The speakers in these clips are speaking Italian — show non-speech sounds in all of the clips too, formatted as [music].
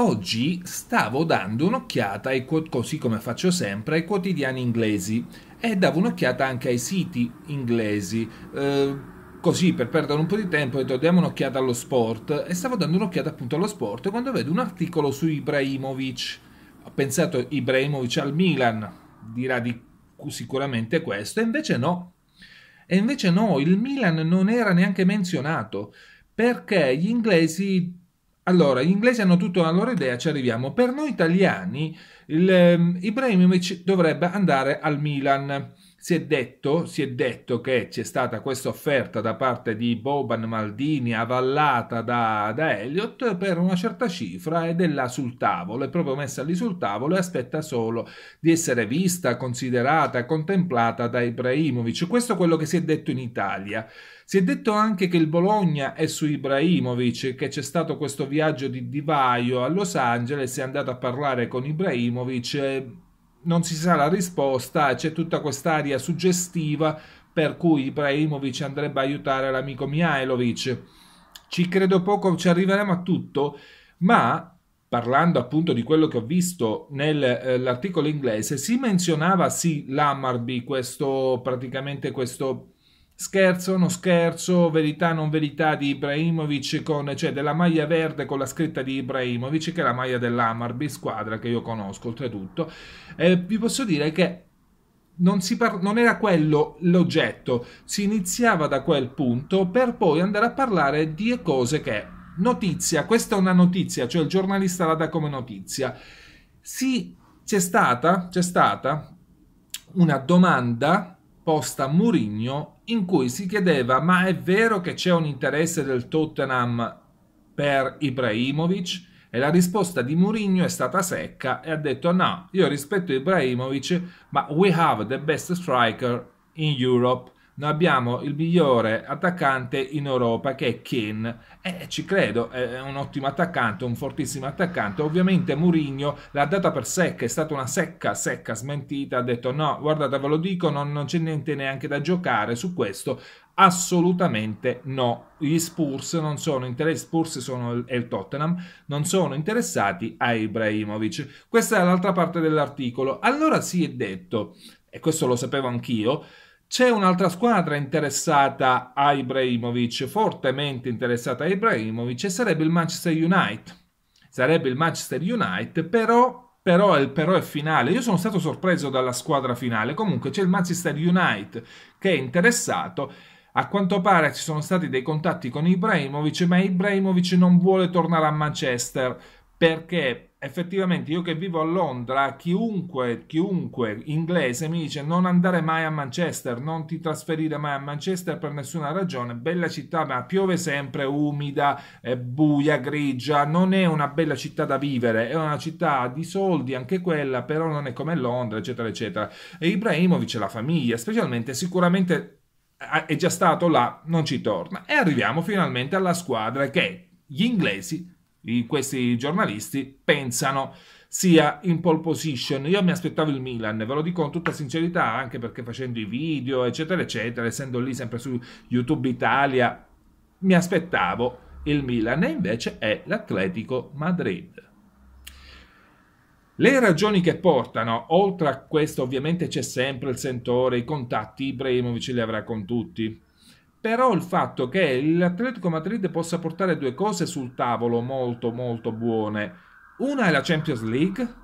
Oggi stavo dando un'occhiata, così come faccio sempre, ai quotidiani inglesi e davo un'occhiata anche ai siti inglesi. Eh, così per perdere un po' di tempo detto diamo un'occhiata allo sport e stavo dando un'occhiata appunto allo sport quando vedo un articolo su Ibrahimovic. Ho pensato Ibrahimovic al Milan, dirà di sicuramente questo, e invece no. E invece no, il Milan non era neanche menzionato perché gli inglesi allora, gli inglesi hanno tutta la loro idea, ci arriviamo. Per noi italiani, il, ehm, Ibrahimovic dovrebbe andare al Milan si è, detto, si è detto che c'è stata questa offerta da parte di Boban Maldini avallata da, da Elliott per una certa cifra ed è là sul tavolo, è proprio messa lì sul tavolo e aspetta solo di essere vista, considerata, contemplata da Ibrahimovic. Questo è quello che si è detto in Italia. Si è detto anche che il Bologna è su Ibrahimovic, che c'è stato questo viaggio di divaio a Los Angeles, è andato a parlare con Ibrahimovic eh, non si sa la risposta, c'è tutta quest'aria suggestiva per cui Ibrahimovic andrebbe a aiutare l'amico Mihailovic. Ci credo poco, ci arriveremo a tutto, ma parlando appunto di quello che ho visto nell'articolo eh, inglese, si menzionava sì Lamarby, questo praticamente questo scherzo, non scherzo, verità, non verità di Ibrahimovic, con, cioè della maglia verde con la scritta di Ibrahimovic, che è la maglia dell'Amarbi, squadra che io conosco oltretutto. Eh, vi posso dire che non, par- non, era quello l'oggetto, si iniziava da quel punto per poi andare a parlare di cose che notizia, questa è una notizia, cioè il giornalista la dà come notizia. Sì, c'è stata, c'è stata una domanda apposta a Mourinho in cui si chiedeva ma è vero che c'è un interesse del Tottenham per Ibrahimovic? E la risposta di Mourinho è stata secca e ha detto no, io rispetto Ibrahimovic ma we have the best striker in Europe noi abbiamo il migliore attaccante in Europa che è Kane e eh, ci credo, è un ottimo attaccante, un fortissimo attaccante. Ovviamente Mourinho l'ha data per secca, è stata una secca, secca smentita, ha detto no, guardate ve lo dico, non, non c'è niente neanche da giocare su questo, assolutamente no. Gli Spurs non sono interessati, Spurs sono il, il Tottenham, non sono interessati a Ibrahimovic. Questa è l'altra parte dell'articolo. Allora si è detto, e questo lo sapevo anch'io, c'è un'altra squadra interessata a Ibrahimovic, fortemente interessata a Ibrahimovic, e sarebbe il Manchester United. Sarebbe il Manchester United, però però il però è finale. Io sono stato sorpreso dalla squadra finale. Comunque c'è il Manchester United che è interessato. A quanto pare ci sono stati dei contatti con Ibrahimovic, ma Ibrahimovic non vuole tornare a Manchester perché effettivamente io che vivo a Londra, chiunque, chiunque inglese mi dice non andare mai a Manchester, non ti trasferire mai a Manchester per nessuna ragione, bella città ma piove sempre, umida, buia, grigia, non è una bella città da vivere, è una città di soldi anche quella, però non è come Londra, eccetera, eccetera. E Ibrahimovic e la famiglia, specialmente sicuramente eh, è già stato là, non ci torna. E arriviamo finalmente alla squadra che gli inglesi questi giornalisti pensano sia in pole position. Io mi aspettavo il Milan, ve lo dico con tutta sincerità, anche perché facendo i video, eccetera, eccetera, essendo lì sempre su YouTube Italia, mi aspettavo il Milan e invece è l'Atletico Madrid. Le ragioni che portano, oltre a questo ovviamente c'è sempre il sentore, i contatti, Ibrahimovic li avrà con tutti, però il fatto che l'Atletico Madrid possa portare due cose sul tavolo molto molto buone. Una è la Champions League,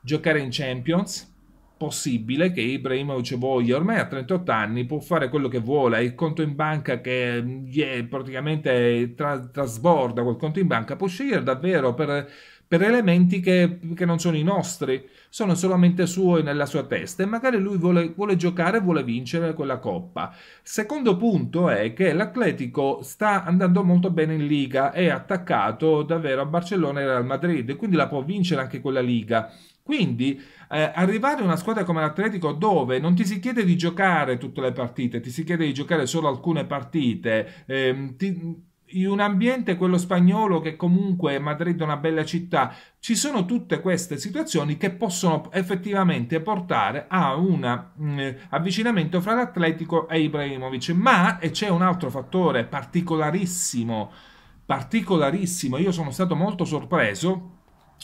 giocare in Champions, possibile che Ibrahimovic voglia, ormai a 38 anni può fare quello che vuole, il conto in banca che mm, praticamente tra- trasborda quel conto in banca, può scegliere davvero per per elementi che, che, non sono i nostri, sono solamente suoi nella sua testa e magari lui vuole, vuole giocare, vuole vincere quella coppa. Secondo punto è che l'Atletico sta andando molto bene in Liga, è attaccato davvero a Barcellona e al Madrid, quindi la può vincere anche quella Liga. Quindi eh, arrivare in una squadra come l'Atletico dove non ti si chiede di giocare tutte le partite, ti si chiede di giocare solo alcune partite, ehm, ti, in un ambiente, quello spagnolo, che comunque Madrid è una bella città, ci sono tutte queste situazioni che possono effettivamente portare a un mm, avvicinamento fra l'Atletico e Ibrahimovic. Ma c'è un altro fattore particolarissimo, particolarissimo, io sono stato molto sorpreso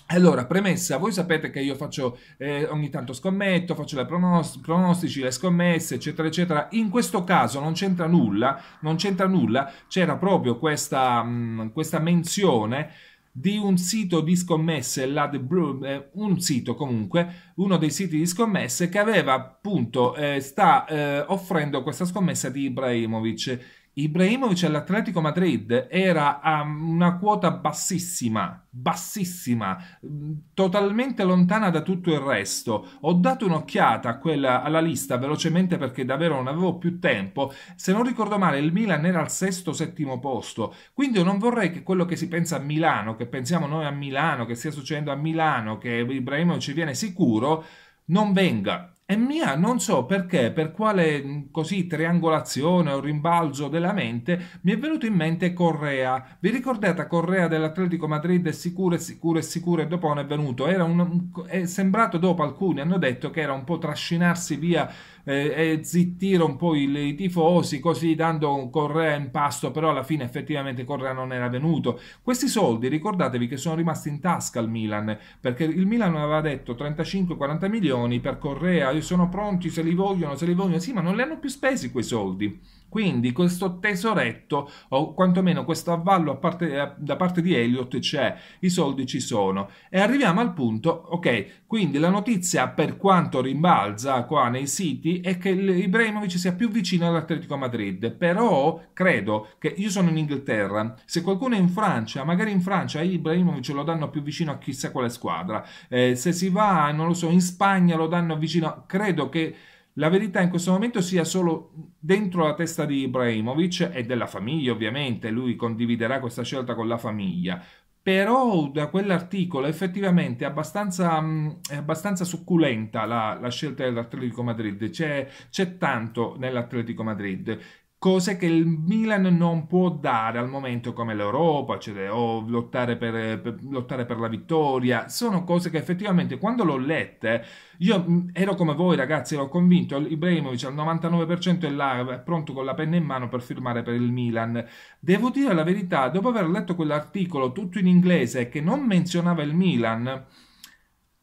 allora, premessa, voi sapete che io faccio eh, ogni tanto scommetto, faccio le pronostici, le scommesse, eccetera, eccetera. In questo caso non c'entra nulla, non c'entra nulla, c'era proprio questa, mh, mm, questa menzione di un sito di scommesse, la The Brew, eh, un sito comunque, uno dei siti di scommesse che aveva appunto, eh, sta eh, offrendo questa scommessa di Ibrahimovic Ibrahimovic all'Atletico Madrid era a una quota bassissima, bassissima, mm, totalmente lontana da tutto il resto. Ho dato un'occhiata quella, alla lista velocemente perché davvero non avevo più tempo. Se non ricordo male, il Milan era al sesto, settimo posto. Quindi io non vorrei che quello che si pensa a Milano, che pensiamo noi a Milano, che stia succedendo a Milano, che Ibrahimovic viene sicuro, non venga e Mia, non so perché, per quale mm, così triangolazione o rimbalzo della mente, mi è venuto in mente Correa. Vi ricordate Correa dell'Atletico Madrid? È sicuro, è sicuro, è sicuro. E dopo non è venuto. Era un, è sembrato dopo alcuni hanno detto che era un po' trascinarsi via eh, e zittire un po' il, i tifosi, così dando Correa in pasto. Però alla fine effettivamente Correa non era venuto. Questi soldi, ricordatevi che sono rimasti in tasca al Milan perché il Milan aveva detto 35-40 milioni per Correa. Io sono pronti, se li vogliono, se li vogliono, sì, ma non li hanno più spesi quei soldi. Quindi questo tesoretto, o quantomeno questo avvallo parte, eh, da parte di Elliot c'è, cioè, i soldi ci sono. E arriviamo al punto, ok, quindi la notizia per quanto rimbalza qua nei siti è che Ibrahimovic sia più vicino all'Atletico Madrid, però credo che io sono in Inghilterra, se qualcuno è in Francia, magari in Francia Ibrahimovic lo danno più vicino a chissà quale squadra, eh, se si va, non lo so, in Spagna lo danno vicino, credo che la verità in questo momento sia solo dentro la testa di Ibrahimovic e della famiglia, ovviamente, lui condividerà questa scelta con la famiglia. Però da quell'articolo effettivamente è abbastanza, mm, è abbastanza succulenta la, la scelta dell'Atletico Madrid, c'è, c'è tanto nell'Atletico Madrid cose che il Milan non può dare al momento come l'Europa, cioè, o lottare per, per, lottare per, la vittoria, sono cose che effettivamente quando l'ho lette, io mm, ero come voi ragazzi, ero convinto, Ibrahimovic al 99% è là, è pronto con la penna in mano per firmare per il Milan. Devo dire la verità, dopo aver letto quell'articolo tutto in inglese che non menzionava il Milan,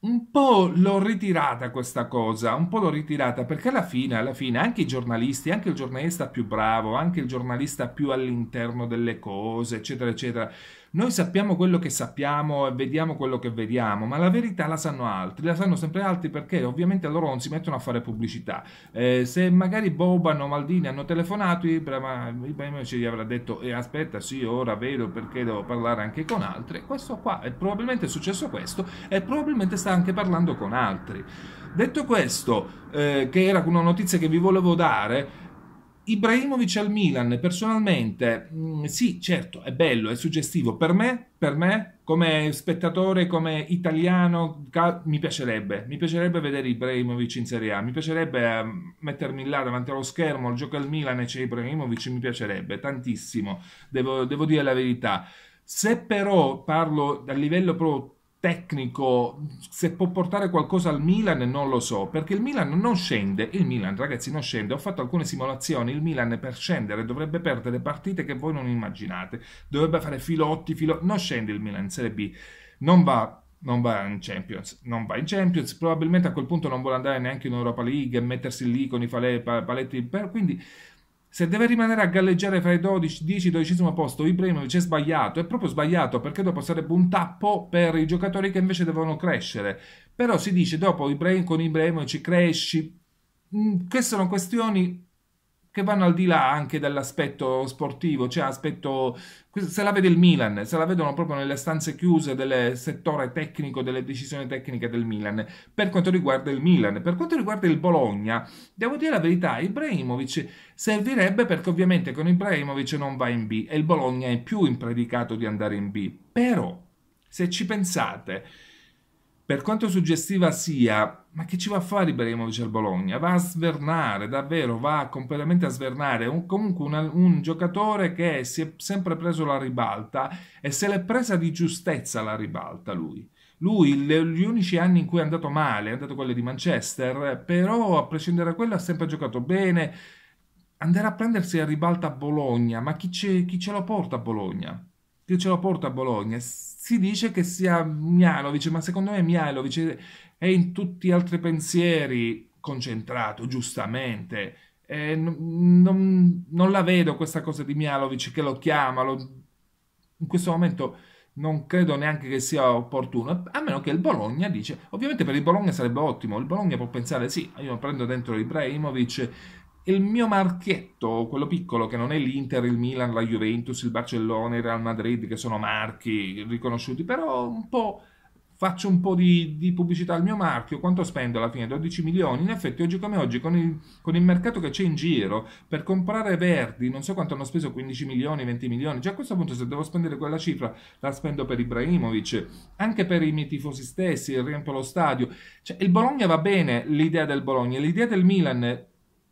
un po' l'ho ritirata questa cosa, un po' l'ho ritirata perché alla fine, alla fine anche i giornalisti, anche il giornalista più bravo, anche il giornalista più all'interno delle cose, eccetera, eccetera, noi sappiamo quello che sappiamo e vediamo quello che vediamo, ma la verità la sanno altri, la sanno sempre altri perché ovviamente loro non si mettono a fare pubblicità. Eh, se magari Boban o Maldini hanno telefonato, Ibrahim, Ibrahim ci avrà detto eh, aspetta sì, ora vedo perché devo parlare anche con altri. Questo qua è probabilmente è successo questo e probabilmente sta anche parlando con altri. Detto questo, eh, che era una notizia che vi volevo dare, Ibrahimovic al Milan, personalmente, mm, sì, certo, è bello, è suggestivo. Per me, per me, come spettatore, come italiano, mi piacerebbe. Mi piacerebbe vedere Ibrahimovic in Serie A. Mi piacerebbe ehm, mettermi là davanti allo schermo, il gioco al Milan e c'è Ibrahimovic, mi piacerebbe tantissimo, devo, devo dire la verità. Se però parlo dal livello pro tecnico, se può portare qualcosa al Milan non lo so, perché il Milan non scende, il Milan ragazzi non scende, ho fatto alcune simulazioni, il Milan per scendere dovrebbe perdere partite che voi non immaginate, dovrebbe fare filotti, filo non scende il Milan in Serie B, non va, non va in Champions, non va in Champions, probabilmente a quel punto non vuole andare neanche in Europa League e mettersi lì con i paletti, per, quindi se deve rimanere a galleggiare fra i 12, 10 12 posto, Ibrahimovic è sbagliato, è proprio sbagliato perché dopo sarebbe un tappo per i giocatori che invece devono crescere. Però si dice dopo Ibrahim, con Ibrahimovic cresci. Mm, queste sono questioni che vanno al di là anche dell'aspetto sportivo, cioè aspetto, se la vede il Milan, se la vedono proprio nelle stanze chiuse del settore tecnico, delle decisioni tecniche del Milan, per quanto riguarda il Milan. Per quanto riguarda il Bologna, devo dire la verità, Ibrahimovic servirebbe perché ovviamente con Ibrahimovic non va in B e il Bologna è più impredicato di andare in B. Però, se ci pensate, per quanto suggestiva sia, ma che ci va a fare Ibrahimovic al Bologna? Va a svernare, davvero, va completamente a svernare. Un, comunque un, un, giocatore che si è sempre preso la ribalta e se l'è presa di giustezza la ribalta lui. Lui, le, gli unici anni in cui è andato male, è andato quello di Manchester, però a prescindere da quello ha sempre giocato bene. Andare a prendersi la ribalta a Bologna, ma chi, chi ce lo porta a Bologna? che ce lo porta a Bologna. Si dice che sia Mialovic, ma secondo me Mialovic è in tutti gli altri pensieri concentrato, giustamente. Eh, non, non, la vedo questa cosa di Mialovic che lo chiama. Lo, in questo momento non credo neanche che sia opportuno, a meno che il Bologna dice, ovviamente per il Bologna sarebbe ottimo, il Bologna può pensare sì, io prendo dentro Ibrahimovic il mio marchietto, quello piccolo che non è l'Inter, il Milan, la Juventus, il Barcellona, il Real Madrid, che sono marchi riconosciuti, però un po' faccio un po' di, di, pubblicità al mio marchio, quanto spendo alla fine? 12 milioni? In effetti oggi come oggi, con il, con il, mercato che c'è in giro, per comprare Verdi, non so quanto hanno speso, 15 milioni, 20 milioni, già a questo punto se devo spendere quella cifra, la spendo per Ibrahimovic, anche per i miei tifosi stessi, riempio lo stadio. Cioè, il Bologna va bene, l'idea del Bologna, l'idea del Milan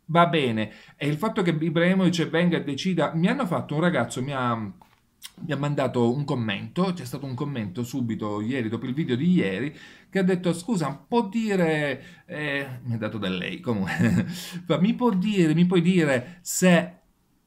va bene. E il fatto che Ibrahimovic venga e decida, mi hanno fatto un ragazzo, mi ha, mi ha, mandato un commento, c'è stato un commento subito ieri, dopo il video di ieri, che ha detto, scusa, può dire, eh, mi ha dato da lei comunque, [laughs] mi può dire, mi puoi dire se...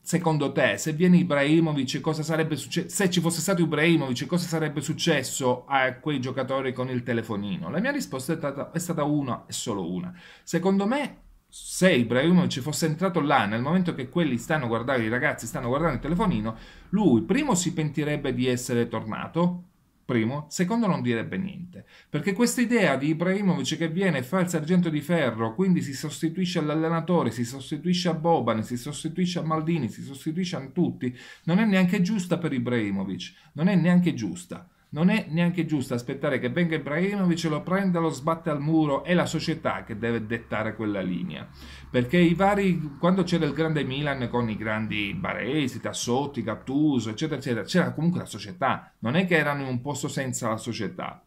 Secondo te, se viene Ibrahimovic, cosa sarebbe successo? Se ci fosse stato Ibrahimovic, cosa sarebbe successo a quei giocatori con il telefonino? La mia risposta è stata, è stata una e solo una. Secondo me se Ibrahimovic fosse entrato là nel momento che quelli stanno guardando, i ragazzi stanno guardando il telefonino, lui primo si pentirebbe di essere tornato, primo, secondo non direbbe niente, perché questa idea di Ibrahimovic che viene e fa il sergento di ferro, quindi si sostituisce all'allenatore, si sostituisce a Boban, si sostituisce a Maldini, si sostituisce a tutti, non è neanche giusta per Ibrahimovic, non è neanche giusta. Non è neanche giusto aspettare che venga Ibrahimovic, lo prenda, lo sbatte al muro, è la società che deve dettare quella linea. Perché i vari, quando c'era il grande Milan con i grandi Baresi, Tassotti, Gattuso, eccetera, eccetera, c'era comunque la società, non è che erano in un posto senza la società.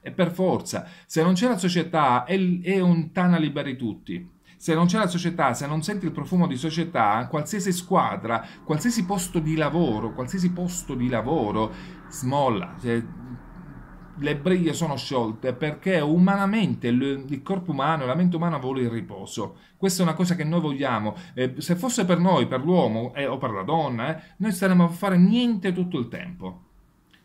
E per forza, se non c'è la società, è, è un Tana liberi tutti. Se non c'è la società, se non senti il profumo di società, qualsiasi squadra, qualsiasi posto di lavoro, qualsiasi posto di lavoro smolla. Cioè, le briglie sono sciolte perché umanamente il, corpo umano, la mente umana vuole il riposo. Questa è una cosa che noi vogliamo. Eh, se fosse per noi, per l'uomo eh, o per la donna, eh, noi staremmo a fare niente tutto il tempo.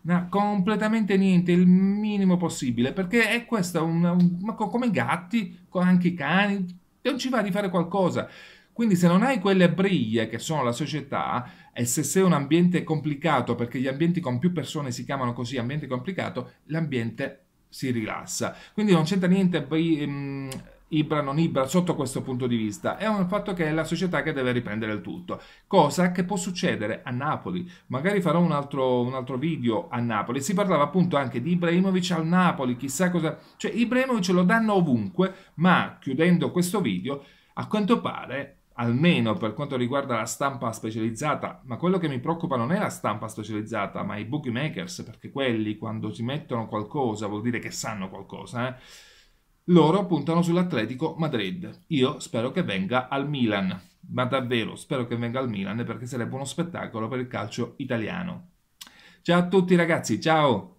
No, completamente niente, il minimo possibile, perché è questa una, un, come i gatti, anche i cani, non ci va di fare qualcosa. Quindi se non hai quelle briglie che sono la società e se sei un ambiente complicato, perché gli ambienti con più persone si chiamano così, ambiente complicato, l'ambiente si rilassa. Quindi non c'entra niente... Bri- Ibra non Ibra sotto questo punto di vista, è un fatto che è la società che deve riprendere il tutto, cosa che può succedere a Napoli, magari farò un altro, un altro video a Napoli, si parlava appunto anche di Ibrahimovic al Napoli, chissà cosa, cioè Ibrahimovic lo danno ovunque, ma chiudendo questo video, a quanto pare almeno per quanto riguarda la stampa specializzata, ma quello che mi preoccupa non è la stampa specializzata, ma i bookmakers, perché quelli quando si mettono qualcosa vuol dire che sanno qualcosa, eh? Loro puntano sull'Atletico Madrid. Io spero che venga al Milan. Ma davvero spero che venga al Milan perché sarebbe uno spettacolo per il calcio italiano. Ciao a tutti ragazzi, ciao!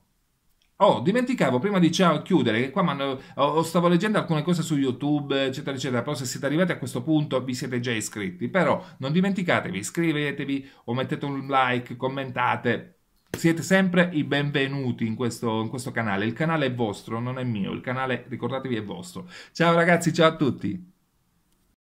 Oh, dimenticavo prima di ciao chiudere, che qua man, oh, stavo leggendo alcune cose su YouTube, eccetera, eccetera, però se siete arrivati a questo punto vi siete già iscritti, però non dimenticatevi, iscrivetevi o mettete un like, commentate, siete sempre i benvenuti in questo, in questo canale. Il canale è vostro, non è mio. Il canale, ricordatevi, è vostro. Ciao ragazzi, ciao a tutti.